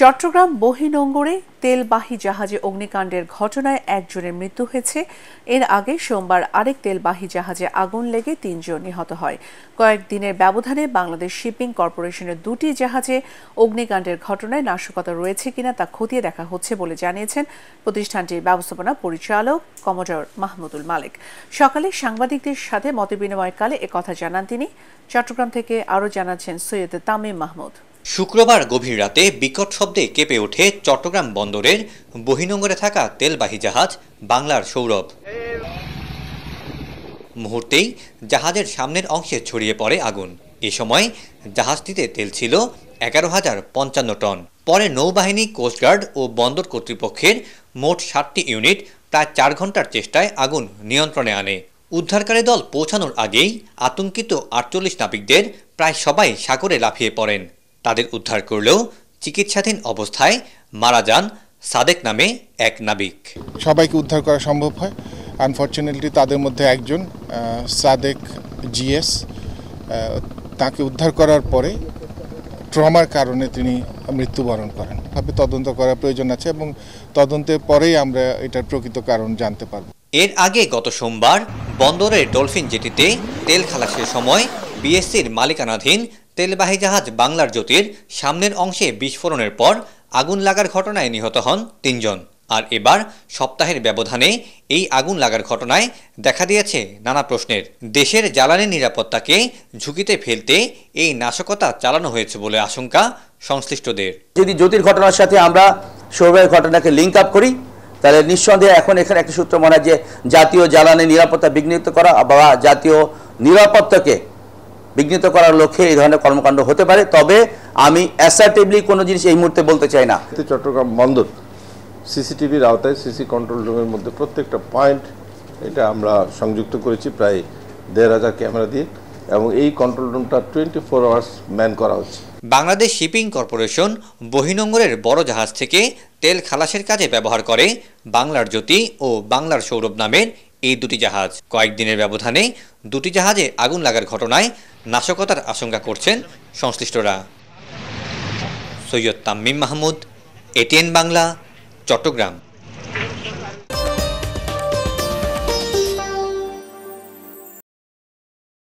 চট্টগ্রাম বহিনঙ্গরে তেলবাহী জাহাজে অগ্নিকাণ্ডের ঘটনায় একজনের মৃত্যু হয়েছে এর আগে সোমবার আরেক তেলবাহী জাহাজে আগুন লেগে তিনজন নিহত হয় কয়েকদিনের ব্যবধানে বাংলাদেশ শিপিং কর্পোরেশনের দুটি জাহাজে অগ্নিকাণ্ডের ঘটনায় নাশকতা রয়েছে কিনা তা খতিয়ে দেখা হচ্ছে বলে জানিয়েছেন প্রতিষ্ঠানটির ব্যবস্থাপনা পরিচালক কমোডর মাহমুদুল মালিক সকালে সাংবাদিকদের সাথে মতবিনিময়কালে একথা জানান তিনি চট্টগ্রাম থেকে আরও জানাচ্ছেন সৈয়দ তামিম মাহমুদ শুক্রবার গভীর রাতে বিকট শব্দে কেঁপে ওঠে চট্টগ্রাম বন্দরের বহিনগরে থাকা তেলবাহী জাহাজ বাংলার সৌরভ মুহূর্তেই জাহাজের সামনের অংশে ছড়িয়ে পড়ে আগুন এ সময় জাহাজটিতে তেল ছিল এগারো হাজার পঞ্চান্ন টন পরে নৌবাহিনী কোস্টগার্ড ও বন্দর কর্তৃপক্ষের মোট সাতটি ইউনিট প্রায় চার ঘন্টার চেষ্টায় আগুন নিয়ন্ত্রণে আনে উদ্ধারকারী দল পৌঁছানোর আগেই আতঙ্কিত আটচল্লিশ নাবিকদের প্রায় সবাই সাগরে লাফিয়ে পড়েন তাদের উদ্ধার করলেও চিকিৎসাধীন অবস্থায় মারা যান সাদেক নামে এক নাবিক সবাইকে উদ্ধার করা সম্ভব হয় আনফর্চুনেটলি তাদের মধ্যে একজন সাদেক জিএস তাকে উদ্ধার করার পরে ট্রমার কারণে তিনি মৃত্যুবরণ করেন ভাবে তদন্ত করার প্রয়োজন আছে এবং তদন্তের পরেই আমরা এটার প্রকৃত কারণ জানতে পারব এর আগে গত সোমবার বন্দরের ডলফিন জেটিতে তেল খালাসের সময় বিএসসির মালিকানাধীন তেলবাহী জাহাজ বাংলার জ্যোতির সামনের অংশে বিস্ফোরণের পর আগুন লাগার ঘটনায় নিহত হন তিনজন আর এবার সপ্তাহের ব্যবধানে এই আগুন লাগার ঘটনায় দেখা দিয়েছে নানা প্রশ্নের দেশের জ্বালানি নিরাপত্তাকে ঝুঁকিতে ফেলতে এই নাশকতা চালানো হয়েছে বলে আশঙ্কা সংশ্লিষ্টদের যদি জ্যোতির ঘটনার সাথে আমরা সৌরভের ঘটনাকে লিঙ্ক আপ করি তাহলে নিঃসন্দেহে এখন এখানে একটা সূত্র মনে হয় যে জাতীয় জ্বালানি নিরাপত্তা বিঘ্নিত করা বা জাতীয় নিরাপত্তাকে বিঘ্নিত করার লক্ষ্যে এই ধরনের কর্মকাণ্ড হতে পারে তবে আমি অ্যাসার্টিভলি কোনো জিনিস এই মুহূর্তে বলতে চাই না চট্টগ্রাম বন্দর সিসিটিভির আওতায় সিসি কন্ট্রোল রুমের মধ্যে প্রত্যেকটা পয়েন্ট এটা আমরা সংযুক্ত করেছি প্রায় দেড় হাজার ক্যামেরা দিয়ে এবং এই কন্ট্রোল রুমটা টোয়েন্টি ফোর আওয়ার্স ম্যান করা হচ্ছে বাংলাদেশ শিপিং কর্পোরেশন বহিনঙ্গরের বড় জাহাজ থেকে তেল খালাসের কাজে ব্যবহার করে বাংলার জ্যোতি ও বাংলার সৌরভ নামের এই দুটি জাহাজ কয়েকদিনের ব্যবধানে দুটি জাহাজে আগুন লাগার ঘটনায় নাশকতার আশঙ্কা করছেন সংশ্লিষ্টরা সৈয়দ তাম্মিম মাহমুদ এটিএন বাংলা চট্টগ্রাম